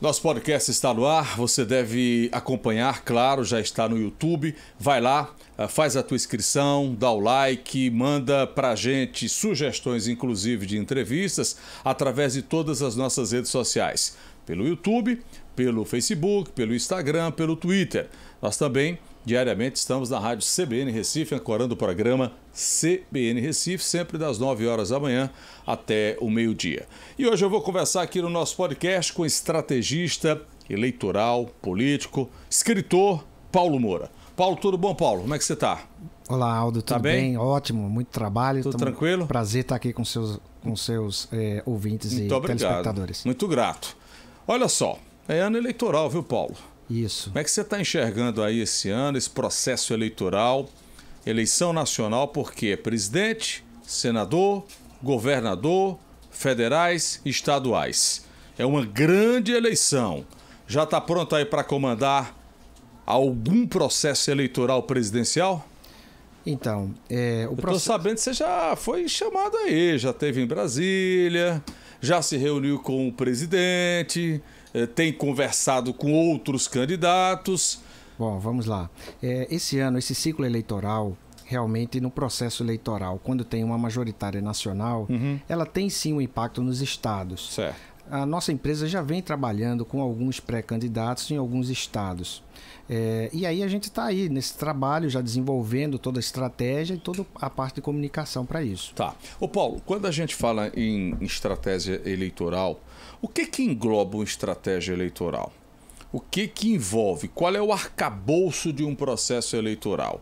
Nosso podcast está no ar, você deve acompanhar, claro, já está no YouTube. Vai lá, ah, faz a tua inscrição, dá o like, manda pra gente sugestões, inclusive de entrevistas, através de todas as nossas redes sociais. Pelo YouTube, pelo Facebook, pelo Instagram, pelo Twitter. Nós também Diariamente estamos na rádio CBN Recife, ancorando o programa CBN Recife, sempre das 9 horas da manhã até o meio-dia. E hoje eu vou conversar aqui no nosso podcast com estrategista eleitoral, político, escritor Paulo Moura. Paulo, tudo bom, Paulo? Como é que você está? Olá, Aldo, tá tudo tá bem? bem? Ótimo, muito trabalho. Tudo tranquilo? Prazer estar aqui com seus, com seus é, ouvintes muito e obrigado. telespectadores. Muito grato. Olha só, é ano eleitoral, viu, Paulo? Isso. Como é que você está enxergando aí esse ano, esse processo eleitoral, eleição nacional, porque presidente, senador, governador, federais, estaduais. É uma grande eleição. Já está pronto aí para comandar algum processo eleitoral presidencial? Então, é, o processo. Estou sabendo que você já foi chamado aí, já teve em Brasília, já se reuniu com o presidente, eh, tem conversado com outros candidatos. Bom, vamos lá. É, esse ano, esse ciclo eleitoral, realmente no processo eleitoral, quando tem uma majoritária nacional, uhum. ela tem sim um impacto nos estados. Certo a nossa empresa já vem trabalhando com alguns pré-candidatos em alguns estados. É, e aí a gente está aí nesse trabalho, já desenvolvendo toda a estratégia e toda a parte de comunicação para isso. Tá. Ô Paulo, quando a gente fala em estratégia eleitoral, o que, que engloba uma estratégia eleitoral? O que, que envolve? Qual é o arcabouço de um processo eleitoral?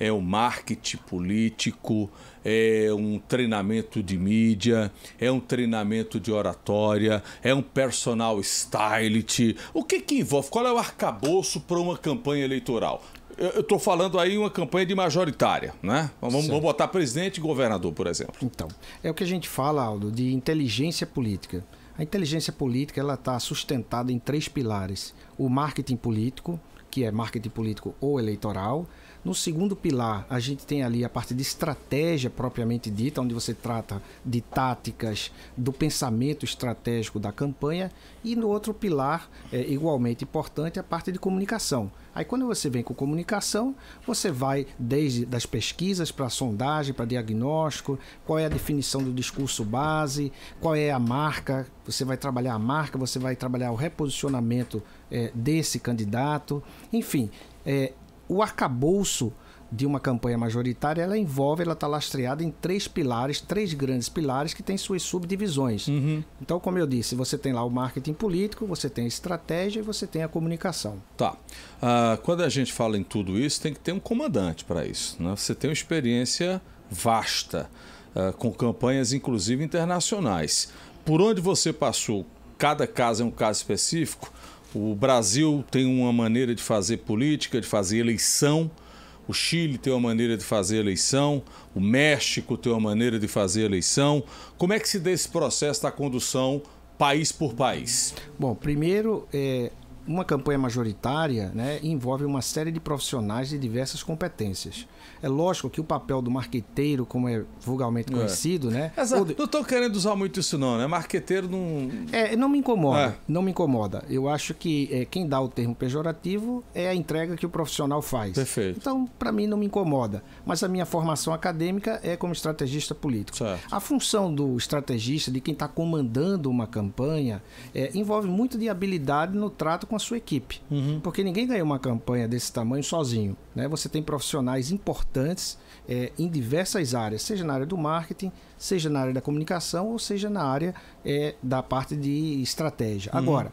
é um marketing político, é um treinamento de mídia, é um treinamento de oratória, é um personal stylist. O que, que envolve? Qual é o arcabouço para uma campanha eleitoral? Eu estou falando aí uma campanha de majoritária, né? Vamos, vamos, botar presidente e governador, por exemplo. Então, é o que a gente fala, Aldo, de inteligência política. A inteligência política ela está sustentada em três pilares: o marketing político, que é marketing político ou eleitoral, no segundo pilar, a gente tem ali a parte de estratégia propriamente dita, onde você trata de táticas, do pensamento estratégico da campanha. E no outro pilar, é, igualmente importante, a parte de comunicação. Aí quando você vem com comunicação, você vai desde das pesquisas para sondagem, para diagnóstico, qual é a definição do discurso base, qual é a marca, você vai trabalhar a marca, você vai trabalhar o reposicionamento é, desse candidato, enfim, é, o arcabouço de uma campanha majoritária, ela envolve, ela está lastreada em três pilares, três grandes pilares que têm suas subdivisões. Uhum. Então, como eu disse, você tem lá o marketing político, você tem a estratégia e você tem a comunicação. Tá. Uh, quando a gente fala em tudo isso, tem que ter um comandante para isso. Né? Você tem uma experiência vasta, uh, com campanhas, inclusive, internacionais. Por onde você passou, cada caso é um caso específico, o Brasil tem uma maneira de fazer política, de fazer eleição. O Chile tem uma maneira de fazer eleição, o México tem uma maneira de fazer eleição. Como é que se dá esse processo da condução país por país? Bom, primeiro, é, uma campanha majoritária né, envolve uma série de profissionais de diversas competências. É lógico que o papel do marqueteiro, como é vulgarmente é. conhecido, é. né? Exato. Não estou querendo usar muito isso não, né? Marqueteiro não... É, não me incomoda, é. não me incomoda. Eu acho que é, quem dá o termo pejorativo é a entrega que o profissional faz. Perfeito. Então, para mim, não me incomoda. Mas a minha formação acadêmica é como estrategista político. Certo. A função do estrategista, de quem está comandando uma campanha, é, envolve muito de habilidade no trato com a sua equipe. Uhum. Porque ninguém ganha uma campanha desse tamanho sozinho. Né? Você tem profissionais importantes é, em diversas áreas, seja na área do marketing, seja na área da comunicação ou seja na área é, da parte de estratégia. Uhum. Agora,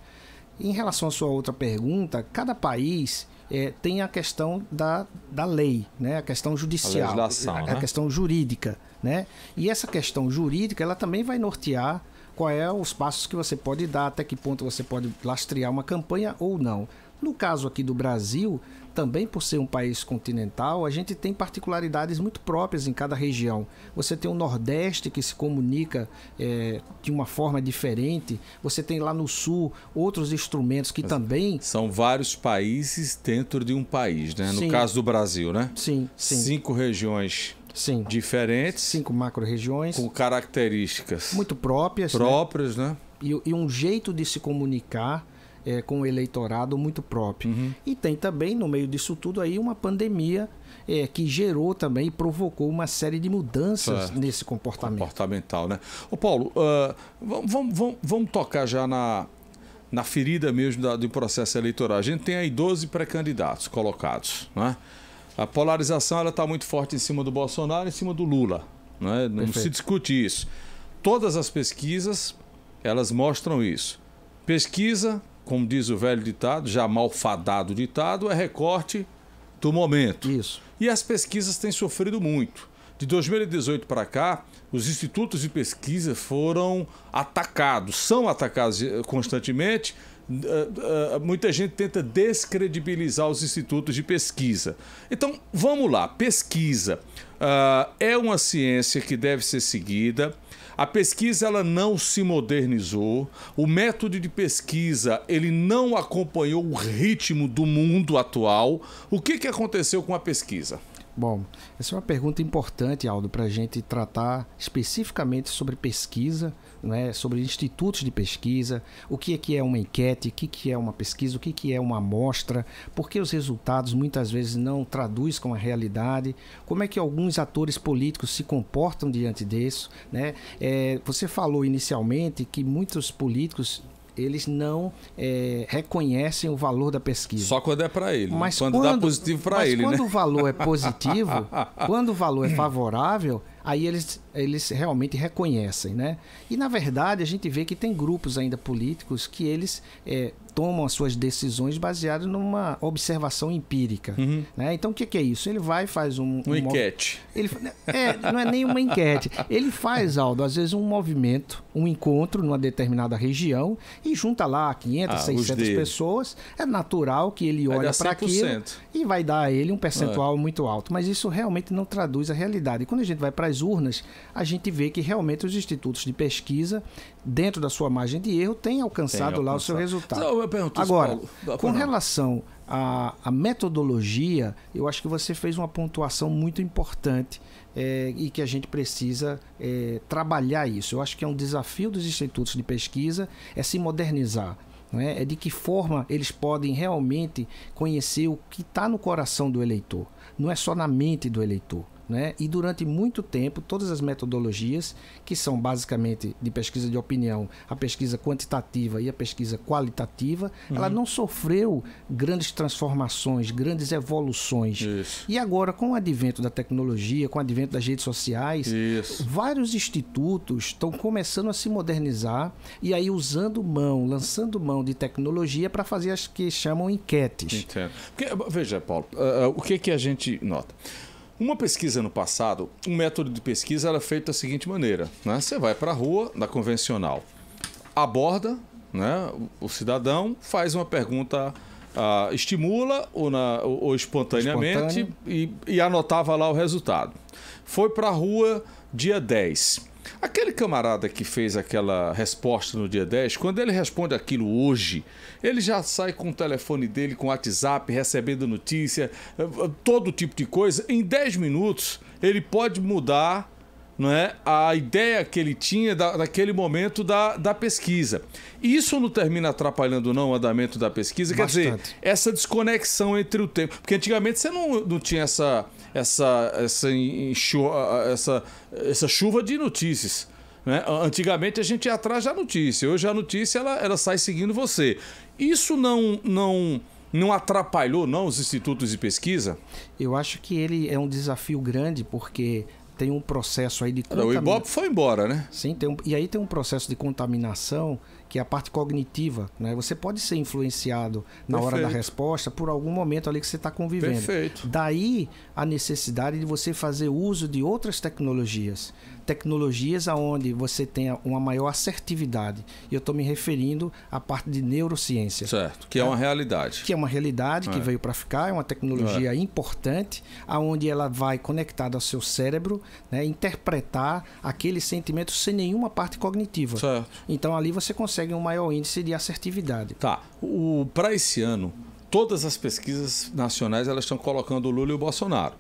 em relação à sua outra pergunta, cada país é, tem a questão da, da lei, né? a questão judicial, a, a, né? a, questão jurídica. Né? E essa questão jurídica ela também vai nortear qual é os passos que você pode dar, até que ponto você pode lastrear uma campanha ou não. No caso aqui do Brasil, também por ser um país continental, a gente tem particularidades muito próprias em cada região. Você tem o Nordeste que se comunica é, de uma forma diferente, você tem lá no Sul outros instrumentos que Mas também. São vários países dentro de um país, né? No sim. caso do Brasil, né? Sim, sim. Cinco regiões Sim. diferentes. Cinco macro-regiões. Com características. Muito próprias. Né? Próprias, né? né? E, e, um jeito de se comunicar é, com o eleitorado muito próprio. Uhum. E tem também, no meio disso tudo, aí uma pandemia é, que gerou também e provocou uma série de mudanças é. nesse comportamento. Comportamental, né? Ô Paulo, uh, ah, vamos, vamos, vamos tocar já na, na ferida mesmo da, do processo eleitoral. A gente tem aí 12 pré-candidatos colocados, né? a polarização está muito forte em cima do Bolsonaro e em cima do Lula. Né? Não é? Perfeito. se discute isso. Todas as pesquisas, elas mostram isso. Pesquisa, como diz o velho ditado, já malfadado ditado, é recorte do momento. Isso. E as pesquisas têm sofrido muito. De 2018 para cá, os institutos de pesquisa foram atacados, são atacados constantemente eh, eh, eh, muita gente tenta descredibilizar os institutos de pesquisa. Então, vamos lá: pesquisa uh, é uma ciência que deve ser seguida. A pesquisa ela não se modernizou, o método de pesquisa ele não acompanhou o ritmo do mundo atual. O que, que aconteceu com a pesquisa? Bom, essa é uma pergunta importante, Aldo, para a gente tratar especificamente sobre pesquisa, né, sobre institutos de pesquisa, o que é que é uma enquete, o que, que é uma pesquisa, o que, que é uma amostra, por que os resultados muitas vezes não traduzem com a realidade, como é que alguns atores políticos se comportam diante disso. Né? É, você falou inicialmente que muitos políticos eles não é, reconhecem o valor da pesquisa. Só quando é para ele. Né? Mas quando, quando, dá positivo para ele. Mas quando né? o valor é positivo, quando o valor é favorável, aí eles, eles realmente reconhecem, né? E na verdade a gente vê que tem grupos ainda políticos que eles é, tomam as suas decisões baseadas numa observação empírica, uhum. né? Então o que, que, é isso? Ele vai faz um, um, um enquete. Ele é, não é nem uma enquete. Ele faz Aldo às vezes um movimento, um encontro numa determinada região e junta lá 500, ah, 600 pessoas. É natural que ele olhe para aquilo e vai dar a ele um percentual é. muito alto. Mas isso realmente não traduz a realidade. E quando a gente vai para as das urnas, a gente vê que realmente os institutos de pesquisa, dentro da sua margem de erro, têm alcançado, alcançado. lá o seu resultado. Não, pergunto, Agora, Paulo, com relação à, à, metodologia, eu acho que você fez uma pontuação muito importante é, e que a gente precisa é, trabalhar isso. Eu acho que é um desafio dos institutos de pesquisa é se modernizar, né? é de que forma eles podem realmente conhecer o que está no coração do eleitor, não é só na mente do eleitor. Né? E durante muito tempo, todas as metodologias, que são basicamente de pesquisa de opinião, a pesquisa quantitativa e a pesquisa qualitativa, uhum. ela não sofreu grandes transformações, grandes evoluções. Isso. E agora, com o advento da tecnologia, com o advento das redes sociais, Isso. vários institutos estão começando a se modernizar e aí usando mão, lançando mão de tecnologia para fazer as que chamam enquetes. Entendo. Porque, veja, Paulo, uh, uh, o que, é que a gente nota? Uma pesquisa no passado, um método de pesquisa era feito da seguinte maneira: né? você vai para a rua, na convencional, aborda né? o cidadão, faz uma pergunta. Uh, estimula ou, na, ou espontaneamente e, e, anotava lá o resultado. Foi para a rua dia 10. Aquele camarada que fez aquela resposta no dia 10, quando ele responde aquilo hoje, ele já sai com o telefone dele, com o WhatsApp, recebendo notícia, todo tipo de coisa. Em 10 minutos, ele pode mudar não é, a ideia que ele tinha da, daquele momento da, da pesquisa. Isso não termina atrapalhando não o andamento da pesquisa? Bastante. Quer dizer, essa desconexão entre o tempo. Porque antigamente você não, não tinha essa essa, essa, essa, essa chuva de notícias. Né? Antigamente a gente ia atrás da notícia, hoje a notícia ela, ela sai seguindo você. Isso não, não, não atrapalhou não os institutos de pesquisa? Eu acho que ele é um desafio grande porque tem um processo aí de contaminação. O Ibope foi embora, né? Sim, tem um... e aí tem um processo de contaminação que é a parte cognitiva, né? Você pode ser influenciado na Perfeito. hora da resposta por algum momento ali que você está convivendo. Perfeito. Daí a necessidade de você fazer uso de outras tecnologias, tecnologias aonde você tenha uma maior assertividade. E eu estou me referindo à parte de neurociência. Certo. Que é, é. é uma realidade. Que é uma realidade é. que veio para ficar, é uma tecnologia é. importante, aonde ela vai conectada ao seu cérebro, né? Interpretar aquele sentimento sem nenhuma parte cognitiva. Certo. Então ali você consegue conseguem um maior índice de assertividade. Tá. Para esse ano, todas as pesquisas nacionais elas estão colocando o Lula e o Bolsonaro.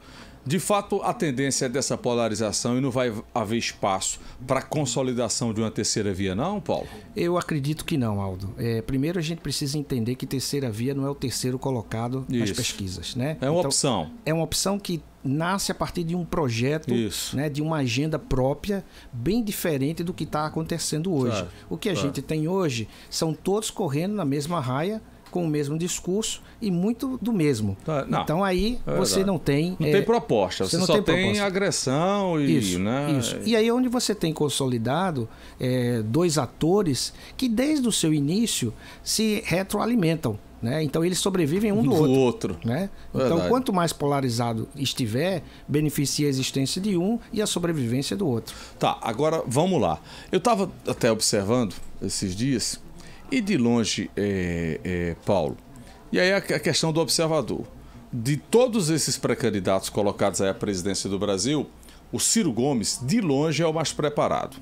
De fato, a tendência é dessa polarização e não vai haver espaço para a consolidação de uma terceira via, não, Paulo? Eu acredito que não, Aldo. É, primeiro, a gente precisa entender que terceira via não é o terceiro colocado Isso. nas pesquisas. Né? É uma então, opção. É uma opção que nasce a partir de um projeto, Isso. né, de uma agenda própria, bem diferente do que está acontecendo hoje. o que a gente tem hoje são todos correndo na mesma raia com o mesmo discurso e muito do mesmo. Tá, não, então aí é você não tem. Não é, tem proposta, você, você só tem, tem agressão e. Isso, né? isso. E aí onde você tem consolidado é, dois atores que desde o seu início se retroalimentam. Né? Então eles sobrevivem um do, do outro. outro. Né? Então, Verdade. quanto mais polarizado estiver, beneficia a existência de um e a sobrevivência do outro. Tá, agora vamos lá. Eu estava até observando esses dias e de longe, é, é, Paulo, e aí a, a questão do observador. De todos esses pré-candidatos colocados à presidência do Brasil, o Ciro Gomes, de longe, é o mais preparado.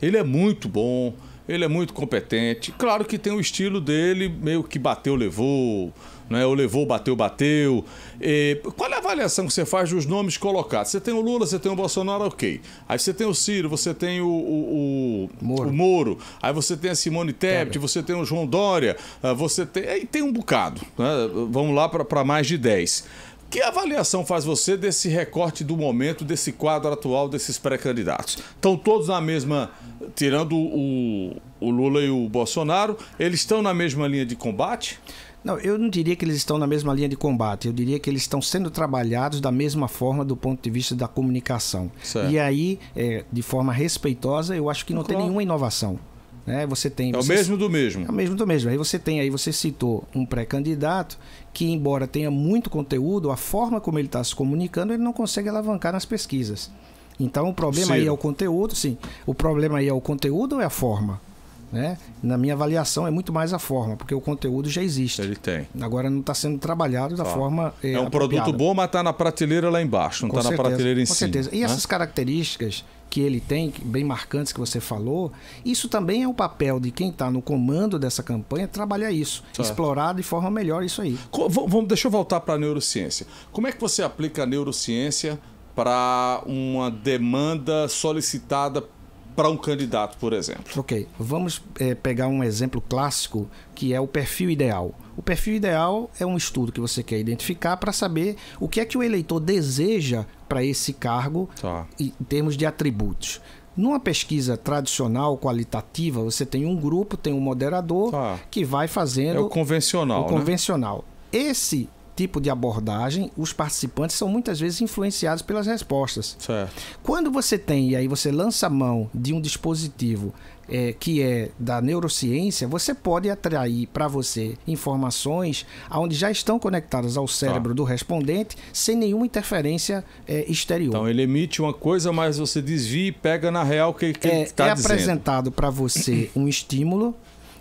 Ele é muito bom, ele é muito competente. Claro que tem o estilo dele, meio que bateu, levou, né? o levou, bateu, bateu. E qual é a avaliação que você faz dos nomes colocados? Você tem o Lula, você tem o Bolsonaro, ok. Aí você tem o Ciro, você tem o, o, o, Moro. o Moro. aí você tem a Simone Tebet, você tem o João Dória, ah, você tem. Aí tem um bocado. Né? Vamos lá para mais de 10. Que avaliação faz você desse recorte do momento, desse quadro atual desses pré-candidatos? Estão todos na mesma, tirando o, o, Lula e o Bolsonaro, eles estão na mesma linha de combate? Não, eu não diria que eles estão na mesma linha de combate. Eu diria que eles estão sendo trabalhados da mesma forma do ponto de vista da comunicação. Certo. E aí, é, de forma respeitosa, eu acho que não claro. tem nenhuma inovação. Né? Você tem. É o você, mesmo do mesmo. É o mesmo do mesmo. Aí você tem, aí você citou um pré-candidato que, embora tenha muito conteúdo, a forma como ele está se comunicando, ele não consegue alavancar nas pesquisas. Então o problema Ciro. aí é o conteúdo, sim. O problema aí é o conteúdo ou é a forma? Né? Na minha avaliação é muito mais a forma, porque o conteúdo já existe. Ele tem. Agora não está sendo trabalhado da forma. É, é um produto bom, mas está na prateleira lá embaixo, não está na prateleira em cima. Com certeza. E né? essas características que ele tem, bem marcantes que você falou, isso também é o papel de quem está no comando dessa campanha trabalhar isso, certo. explorar de forma melhor isso aí. Vamos, deixa eu voltar para a neurociência. Como é que você aplica a neurociência para uma demanda solicitada para um candidato, por exemplo? Ok, vamos é, pegar um exemplo clássico que é o perfil ideal. O perfil ideal é um estudo que você quer identificar para saber o que é que o eleitor deseja para esse cargo tá. em termos de atributos. Numa pesquisa tradicional, qualitativa, você tem um grupo, tem um moderador tá. que vai fazendo. É o convencional. O né? convencional. Esse tipo de abordagem, os participantes são muitas vezes influenciados pelas respostas. Certo. Quando você tem, e aí você lança a mão de um dispositivo é, que é da neurociência, você pode atrair para você informações onde já estão conectadas ao cérebro tá. do respondente sem nenhuma interferência é, exterior. Então ele emite uma coisa, mas você desvia e pega na real o que, é, ele está é dizendo. É apresentado para você um estímulo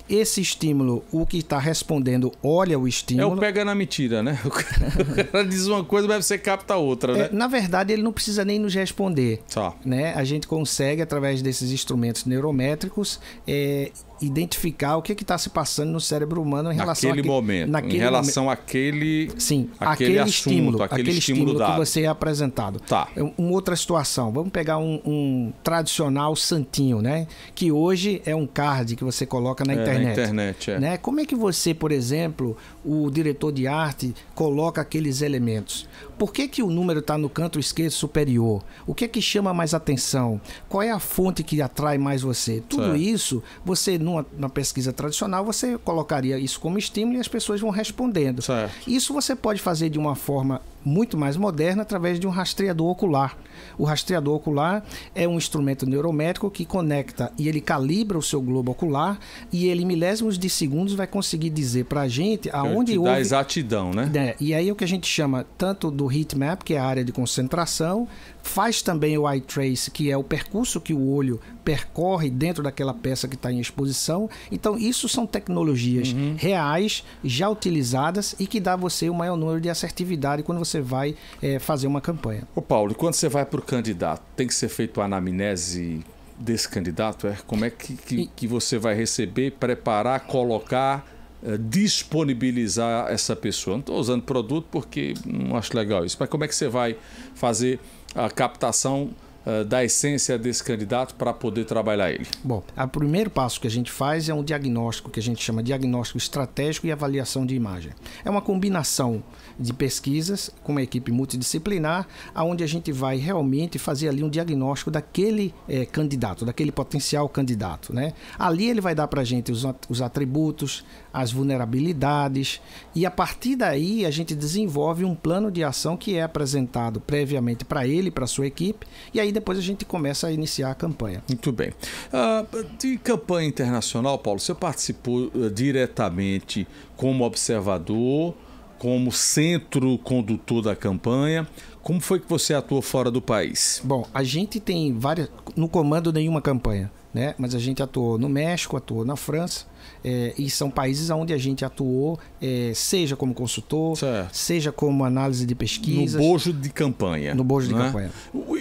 esse estímulo, o que está respondendo olha o estímulo. É o pega na mentira, né? O cara diz uma coisa, mas você capta outra, é, né? É, na verdade, ele não precisa nem nos responder. só tá. Né? A gente consegue, através desses instrumentos neurométricos, é, identificar o que é está se passando no cérebro humano em relação àquele, momento, naquele em relação momen... àquele, sim, aquele, aquele assunto, estímulo, aquele, estímulo, que você é apresentado. Tá. É uma outra situação, vamos pegar um, um tradicional santinho, né? Que hoje é um card que você coloca na é. internet internet. Na internet é. né? Como é que você, por exemplo, o diretor de arte, coloca aqueles elementos? Por que, que o número está no canto esquerdo superior? O que é que chama mais atenção? Qual é a fonte que atrai mais você? Tudo certo. isso, você, numa, numa, pesquisa tradicional, você colocaria isso como estímulo e as pessoas vão respondendo. Certo. Isso você pode fazer de uma forma muito mais moderna através de um rastreador ocular. O rastreador ocular é um instrumento neurométrico que conecta e ele calibra o seu globo ocular e ele em milésimos de segundos vai conseguir dizer para a gente aonde houve... Dá exatidão, né? É, e aí o que a gente chama tanto do heatmap, que é a área de concentração, faz também o eye trace, que é o percurso que o olho percorre dentro daquela peça que está em exposição. Então, isso são tecnologias uhum. reais, já utilizadas e que dá a você o maior número de assertividade quando você vai é, fazer uma campanha. Ô Paulo, quando você vai para o candidato, tem que ser feito a anamnese desse candidato? É? Como é que, que, que você vai receber, preparar, colocar? Eh, disponibilizar essa pessoa. Não estou usando produto porque não acho legal isso, mas como é que você vai fazer a captação eh, da essência desse candidato para poder trabalhar ele? Bom, o primeiro passo que a gente faz é um diagnóstico que a gente chama de diagnóstico estratégico e avaliação de imagem. É uma combinação de pesquisas com uma equipe multidisciplinar, aonde a gente vai realmente fazer ali um diagnóstico daquele é, candidato, daquele potencial candidato. Né? Ali ele vai dar para a gente os, os atributos, as vulnerabilidades e a partir daí a gente desenvolve um plano de ação que é apresentado previamente para ele, para sua equipe e aí depois a gente começa a iniciar a campanha. Muito bem. Uh, de campanha internacional, Paulo, você participou uh, diretamente como observador, como centro condutor da campanha. Como foi que você atuou fora do país? Bom, a gente tem várias. Não comando nenhuma campanha, né? Mas a gente atuou no México, atuou na França, é, e são países onde a gente atuou, é, seja como consultor, certo. seja como análise de pesquisa. No bojo de campanha. No bojo de né? campanha.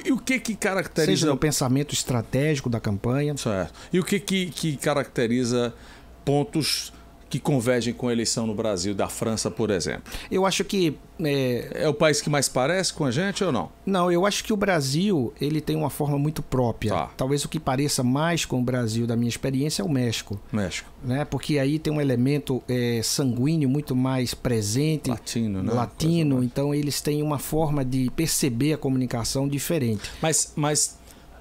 e o que que caracteriza... Seja no pensamento estratégico da campanha. Certo. E o que que, que caracteriza pontos que convergem com a eleição no Brasil da França, por exemplo? Eu acho que é... é... o país que mais parece com a gente ou não? Não, eu acho que o Brasil ele tem uma forma muito própria. Tá. Talvez o que pareça mais com o Brasil, da minha experiência, é o México. México. Né? Porque aí tem um elemento é, sanguíneo muito mais presente. Latino, né? Latino. Então eles têm uma forma de perceber a comunicação diferente. Mas, mas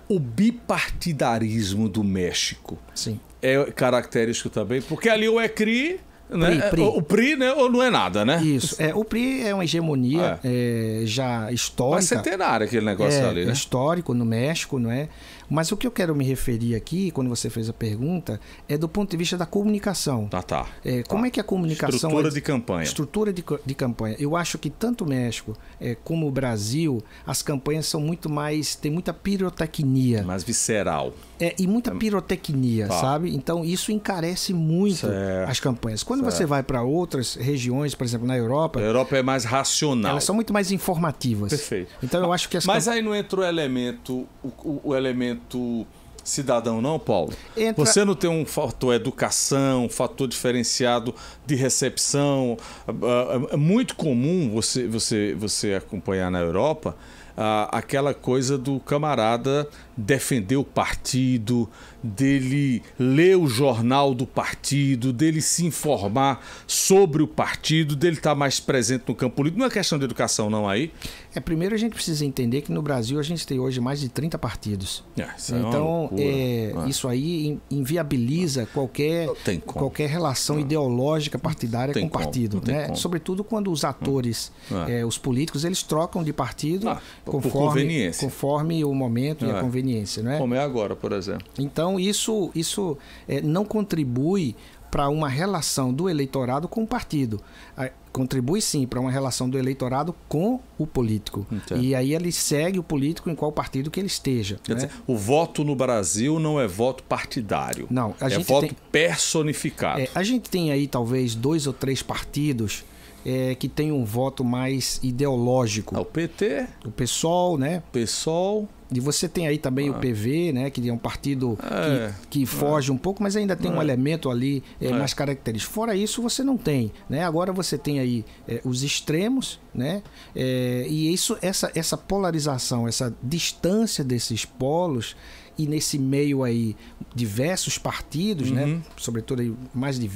o bipartidarismo do México Sim é característico também, porque ali o Ecri né? PRI, é, PRI. O, PRI né? ou não é nada, né? Isso. É, o PRI é uma hegemonia é. É, já histórica. É centenária aquele negócio é, ali, né? Histórico no México, não é? Mas o que eu quero me referir aqui, quando você fez a pergunta, é do ponto de vista da comunicação. Tá, tá. É, tá. Como é que a comunicação. Estrutura é de campanha. Estrutura de, de campanha. Eu acho que tanto o México é, como o Brasil, as campanhas são muito mais. tem muita pirotecnia. Mais visceral. É, e muita pirotecnia, tá. sabe? Então isso encarece muito certo. as campanhas. Quando certo. você vai para outras regiões, por exemplo, na Europa. A Europa é mais racional. Elas são muito mais informativas. Perfeito. Então eu acho que as Mas camp... aí não entra o elemento. o, o, o elemento cidadão, não, Paulo? Entra... Você não tem um fator educação, um fator diferenciado de recepção. Ah, ah, é muito comum você, você, você acompanhar na Europa ah, aquela coisa do camarada defender o partido, dele ler o jornal do partido, dele se informar sobre o partido, dele estar tá mais presente no campo político. Não é questão de educação, não, aí? É, primeiro a gente precisa entender que no Brasil a gente tem hoje mais de 30 partidos. É, isso é então, é, é isso aí inviabiliza qualquer, qualquer relação ideológica partidária com o partido. Né? Sobretudo quando os hum. atores, é. É, os políticos, eles trocam de partido ah, conforme, conforme o momento e a conveniência conveniência, não é? Como é agora, por exemplo. Então isso isso é, não contribui para uma relação do eleitorado com o partido. É, contribui sim para uma relação do eleitorado com o político. Entendo. E aí ele segue o político em qual partido que ele esteja. Quer né? dizer, o voto no Brasil não é voto partidário. Não, é voto tem... personificado. É, a gente tem aí talvez dois ou três partidos é, que tem um voto mais ideológico. É o PT. O PSOL, né? PSOL. E você tem aí também ah. o PV, né? Que é um partido é. que, que é. foge um pouco, mas ainda tem um é. elemento ali é, é. mais característico. Fora isso, você não tem. Né? Agora você tem aí os extremos, né? e isso, essa, essa polarização, essa distância desses polos e nesse meio aí diversos partidos, né? uhum. né? Sobretudo aí mais de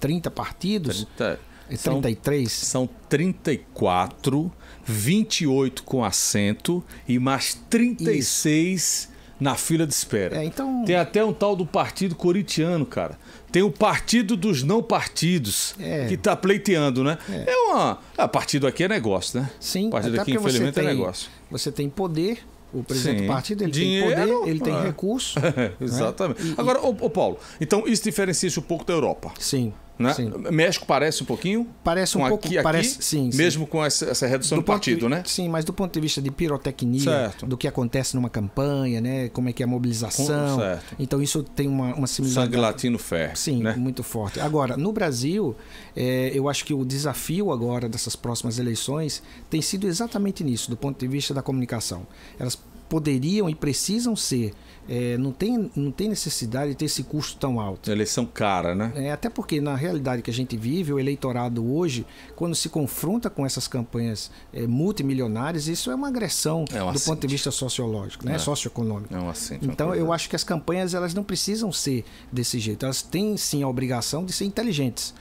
30 partidos. 30 então, são, 33? São 34, 28 com assento e mais 36 Isso. na fila de espera. É, então... Tem até um tal do Partido Coritiano, cara. Tem o Partido dos Não Partidos, é. que está pleiteando, né? É, é uma. É, partido aqui é negócio, né? Sim, partido aqui, infelizmente, é tem, é negócio. Você tem poder, o presidente Sim. do partido, ele Dinheiro, tem poder, ele tem é. recurso. É, exatamente. Né? E, Agora, o ô, Paulo, então isso diferencia-se um pouco da Europa. Sim. Né? México parece um pouquinho? Parece um pouco, aqui, parece, aqui, sim, Mesmo sim. com essa, essa redução do, do partido, de, né? Sim, mas do ponto de vista de pirotecnia, certo. do que acontece numa campanha, né? Como é que é a mobilização. Com, então isso tem uma, uma similaridade. Sangue latino fé. Sim, né? muito forte. Agora, no Brasil, é, eu acho que o desafio agora dessas próximas eleições tem sido exatamente nisso, do ponto de vista da comunicação. Elas poderiam e precisam ser. É, não, tem, não tem necessidade de ter esse custo tão alto. Eleição cara, né? É, até porque na realidade que a gente vive, o eleitorado hoje, quando se confronta com essas campanhas é, multimilionárias, isso é uma agressão é um do ponto de vista sociológico, né? É. socioeconômico. É um assente, então eu acho que as campanhas elas não precisam ser desse jeito. Elas têm sim a obrigação de ser inteligentes.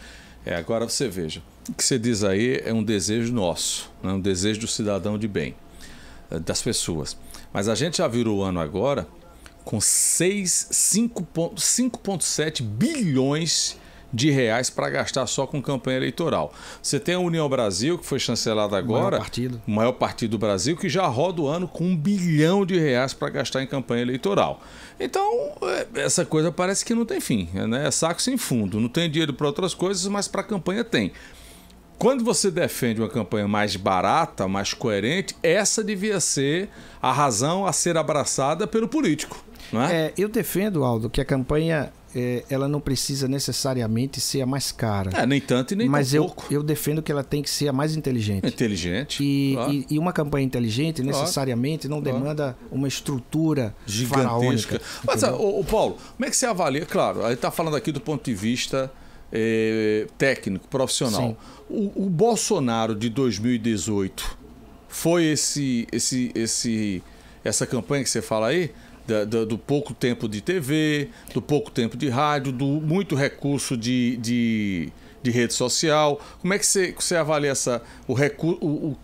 É, agora você veja, o que você diz aí é um desejo nosso, né? um desejo do cidadão de bem, eh, das pessoas. Mas a gente já virou o ano agora com 5,7 bilhões de reais para gastar só com campanha eleitoral. Você tem a União Brasil, que foi chancelada agora, o maior partido, o maior partido do Brasil, que já roda o ano com um bilhão de reais para gastar em campanha eleitoral. Então, é, essa coisa parece que não tem fim, né? é saco sem fundo. Não tem dinheiro para outras coisas, mas para campanha tem. Quando você defende uma campanha mais barata, mais coerente, essa devia ser a razão a ser abraçada pelo político. Não é? é eu defendo, Aldo, que a campanha é, ela não precisa necessariamente ser a mais cara. É, nem tanto e nem Mas eu, pouco. eu defendo que ela tem que ser a mais inteligente. Inteligente. E, claro. e, e, uma campanha inteligente necessariamente não demanda claro. uma estrutura gigantesca. Mas, Paulo, como é que você avalia? Claro, ele está falando aqui do ponto de vista é, técnico, profissional. O, o, Bolsonaro de 2018 foi esse, esse, esse, essa campanha que você fala aí? Da, da, do pouco tempo de TV, do pouco tempo de rádio, do muito recurso de, de, de rede social. Como é que você, você avalia essa, o, recu, o, o,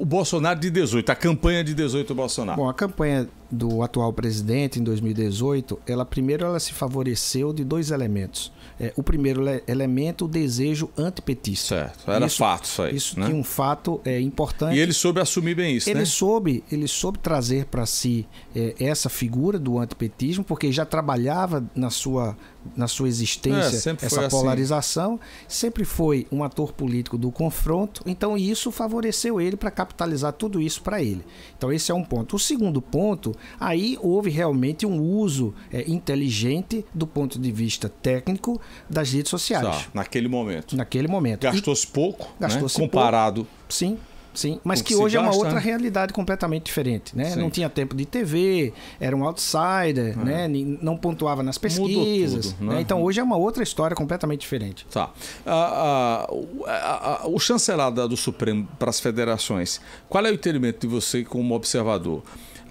o, Bolsonaro de 18, a campanha de 18 do Bolsonaro? Bom, a campanha do atual presidente em 2018, ela primeiro ela se favoreceu de dois elementos. É, o primeiro elemento, o desejo antipetista. Certo, era isso, fato isso aí. Isso né? tinha um fato é, importante. E ele soube assumir bem isso, ele né? Soube, ele soube trazer para si é, essa figura do antipetismo, porque já trabalhava na sua, na sua existência é, essa assim. polarização, assim. sempre foi um ator político do confronto, então isso favoreceu ele para capitalizar tudo isso para ele. Então esse é um ponto. O segundo ponto, aí houve realmente um uso é, inteligente do ponto de vista técnico das redes sociais. Tá, naquele momento. Naquele momento. Gastou-se pouco, né? gastou-se né? comparado. sim. Sim, mas que hoje gasta, é uma outra né? realidade completamente diferente, né? Não tinha tempo de TV, era um outsider, é. né? Não pontuava nas pesquisas. Tudo, né? Né? Então hoje é uma outra história completamente diferente. Tá. Ah, ah, ah, o chancelada do Supremo para as federações, qual é o entendimento de você como observador?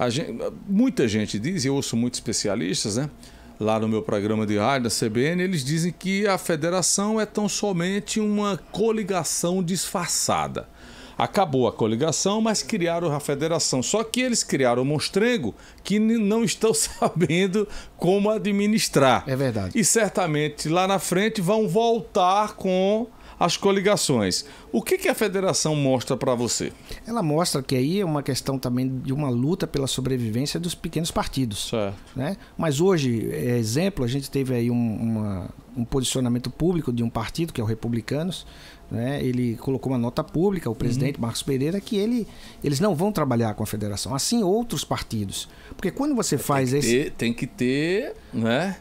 Gente, muita gente diz, e eu ouço muitos especialistas, né? lá no meu programa de rádio da CBN, eles dizem que a federação é tão somente uma coligação disfarçada. Acabou a coligação, mas criaram a federação. Só que eles criaram um monstrengo que não estão sabendo como administrar. É verdade. E certamente lá na frente vão voltar com as coligações. O que, que a federação mostra para você? Ela mostra que aí é uma questão também de uma luta pela sobrevivência dos pequenos partidos. Certo. Né? Mas hoje, é, exemplo, a gente teve aí um, uma, um posicionamento público de um partido, que é o Republicanos, né, ele colocou uma nota pública, o uhum. presidente uhum. Marcos Pereira, que ele, eles não vão trabalhar com a federação, assim outros partidos. Porque quando você faz tem esse. Ter, tem que ter né,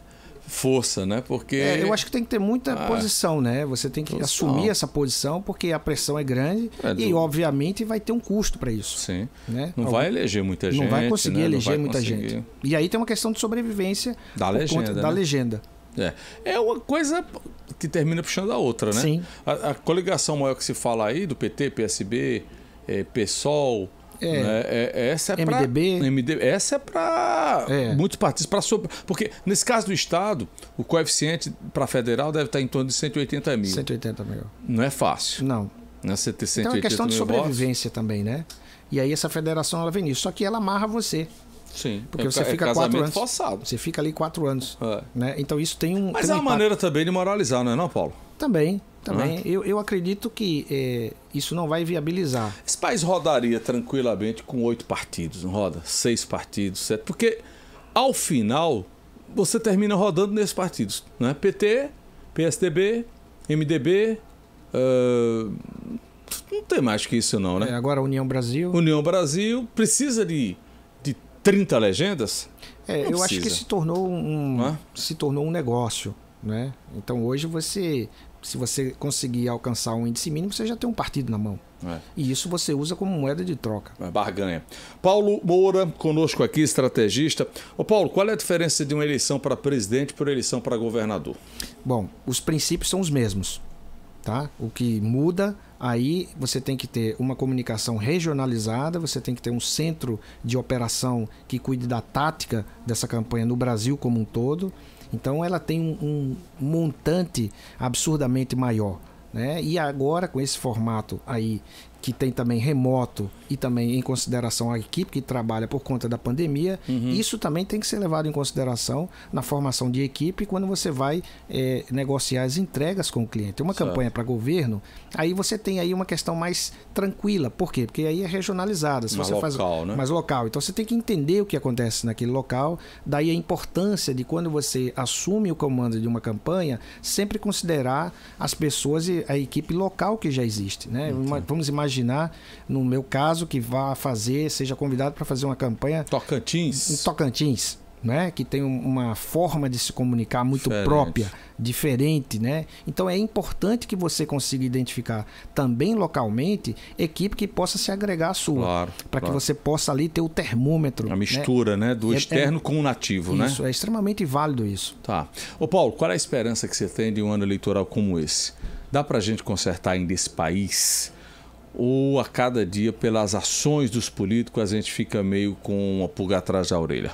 força, né? Porque. É, eu acho que tem que ter muita ah, posição, né? Você tem que posição. assumir essa posição, porque a pressão é grande é do... e, obviamente, vai ter um custo para isso. Sim. Né? Não Algum... vai eleger muita gente. Não vai conseguir né? eleger vai muita conseguir. gente. E aí tem uma questão de sobrevivência da legenda. Né? da legenda. É. é uma coisa que termina puxando a outra, né? Sim. A, a coligação maior que se fala aí, do PT, PSB, é, PSOL é. Né? É, essa é MDB. MDB. Essa é para é. muitos partidos. Pra sobre, porque, nesse caso do Estado, o coeficiente para federal deve estar tá em torno de 180 mil. 180 mil. Não é fácil. Não. é Você ter 180 então é questão de sobrevivência votos. também, né? E aí essa federação ela vem nisso. Só que ela amarra você. Sim. Porque é, você é fica é quatro anos. Forçado. Você fica ali quatro anos. É. Né? Então isso tem um. Mas tem é uma maneira também de moralizar, não é, não, Paulo? Também, também. Uhum. Eu, eu acredito que é, isso não vai viabilizar. Esse país rodaria tranquilamente com oito partidos, não roda? Seis partidos, sete. Porque ao final você termina rodando nesses partidos, né? PT, PSDB, MDB. Uh, não tem mais que isso, não, né? É, agora União Brasil. União Brasil precisa de, de 30 legendas? É, eu acho que se tornou um, se tornou um negócio. Né? Então hoje você, se você conseguir alcançar um índice mínimo, você já tem um partido na mão. É. E isso você usa como moeda de troca. É barganha. Paulo Moura, conosco aqui, estrategista. Ô Paulo, qual é a diferença de uma eleição para presidente para eleição para governador? Bom, os princípios são os mesmos. Tá? O que muda aí você tem que ter uma comunicação regionalizada, você tem que ter um centro de operação que cuide da tática dessa campanha no Brasil como um todo. Então ela tem um, um montante absurdamente maior. Né? E agora com esse formato aí que tem também remoto e também em consideração a equipe que trabalha por conta da pandemia, uhum. isso também tem que ser levado em consideração na formação de equipe quando você vai é, negociar as entregas com o cliente. Uma certo. campanha para governo, aí você tem aí uma questão mais tranquila. Por quê? Porque aí é regionalizada. Se mais você local, faz né? mais local. Então você tem que entender o que acontece naquele local. Daí a importância de quando você assume o comando de uma campanha, sempre considerar as pessoas e a equipe local que já existe. Né? Vamos imaginar imaginar, no meu caso, que vá fazer, seja convidado para fazer uma campanha. Tocantins. Em Tocantins. Né? que tem uma forma de se comunicar muito diferente. própria, diferente, né? Então é importante que você consiga identificar também localmente equipe que possa se agregar à sua, claro, para claro. que você possa ali ter o termômetro. A né? mistura, né, né? do é, é externo é, com o nativo, isso, né? Isso é extremamente válido isso. Tá. Ô Paulo, qual é a esperança que você tem de um ano eleitoral como esse? Dá para a gente consertar ainda esse país? ou a cada dia pelas ações dos políticos a gente fica meio com uma pulga atrás da orelha?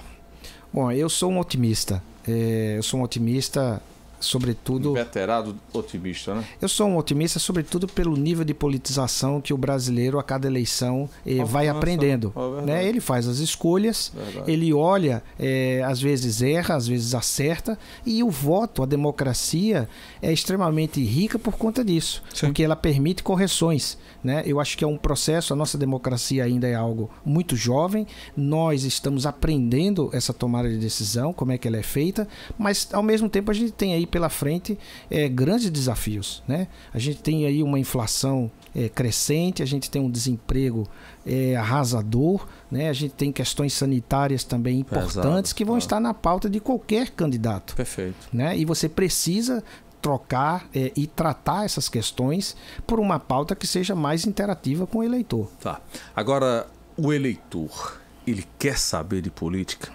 Bom, eu sou um otimista. É, eu sou um otimista sobretudo. Veterado otimista, né? Eu sou um otimista, sobretudo pelo nível de politização que o brasileiro a cada eleição eh, vai aprendendo. Né? É né? Ele faz as escolhas, verdade. ele olha, eh, às vezes erra, às vezes acerta, e o voto, a democracia, é extremamente rica por conta disso, Sim. porque ela permite correções. Né? Eu acho que é um processo, a nossa democracia ainda é algo muito jovem, nós estamos aprendendo essa tomada de decisão, como é que ela é feita, mas ao mesmo tempo a gente tem aí pela frente é, grandes desafios. Né? A gente tem aí uma inflação é, crescente, a gente tem um desemprego é, arrasador, né? a gente tem questões sanitárias também importantes que vão estar na pauta de qualquer candidato. Perfeito. Né? E você precisa trocar é, e tratar essas questões por uma pauta que seja mais interativa com o eleitor. Tá. Agora, o eleitor, ele quer saber de política?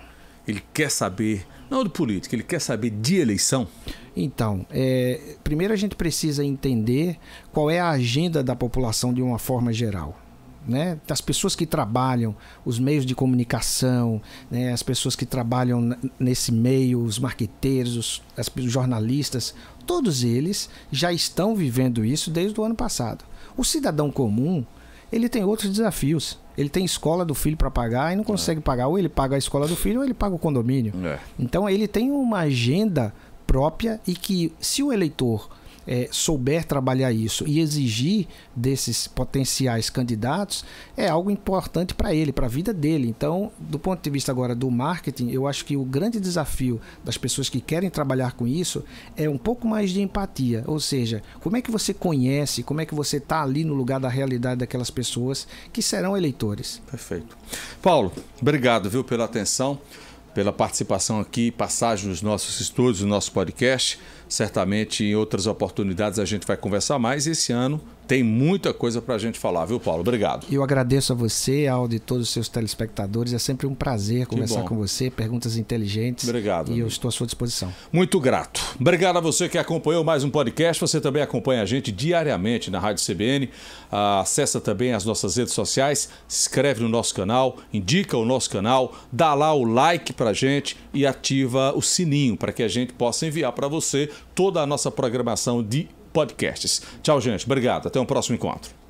Ele quer saber, não de política, ele quer saber de eleição? Então, é, primeiro a gente precisa entender qual é a agenda da população de uma forma geral. Né, As pessoas que trabalham, os meios de comunicação, né, as pessoas que trabalham nesse meio, os marqueteiros, os, os jornalistas, todos eles já estão vivendo isso desde o ano passado. O cidadão comum, ele tem outros desafios. Ele tem escola do filho para pagar e não é. consegue é. pagar. Ou ele paga a escola do filho ou ele paga o condomínio. É. Então ele tem uma agenda própria e que, se o eleitor é, souber trabalhar isso e exigir desses potenciais candidatos, é algo importante para ele, para a vida dele. Então, do ponto de vista agora do marketing, eu acho que o grande desafio das pessoas que querem trabalhar com isso é um pouco mais de empatia, ou seja, como é que você conhece, como é que você está ali no lugar da realidade daquelas pessoas que serão eleitores. Perfeito. Paulo, obrigado viu, pela atenção pela participação aqui, passagem nos nossos estúdios, no nosso podcast. Certamente em outras oportunidades a gente vai conversar mais. Esse ano tem muita coisa para a gente falar, viu, Paulo? Obrigado. Eu agradeço a você, Aldo, e todos os seus telespectadores. É sempre um prazer conversar com você, perguntas inteligentes. Obrigado. E amigo. eu estou à sua disposição. Muito grato. Obrigado a você que acompanhou mais um podcast. Você também acompanha a gente diariamente na Rádio CBN. Acesse ah, acessa também as nossas redes sociais, se inscreve no nosso canal, indica o nosso canal, dá lá o like para a gente e ativa o sininho para que a gente possa enviar para você toda a nossa programação de podcasts. Tchau, gente. Obrigado. Até o um próximo encontro.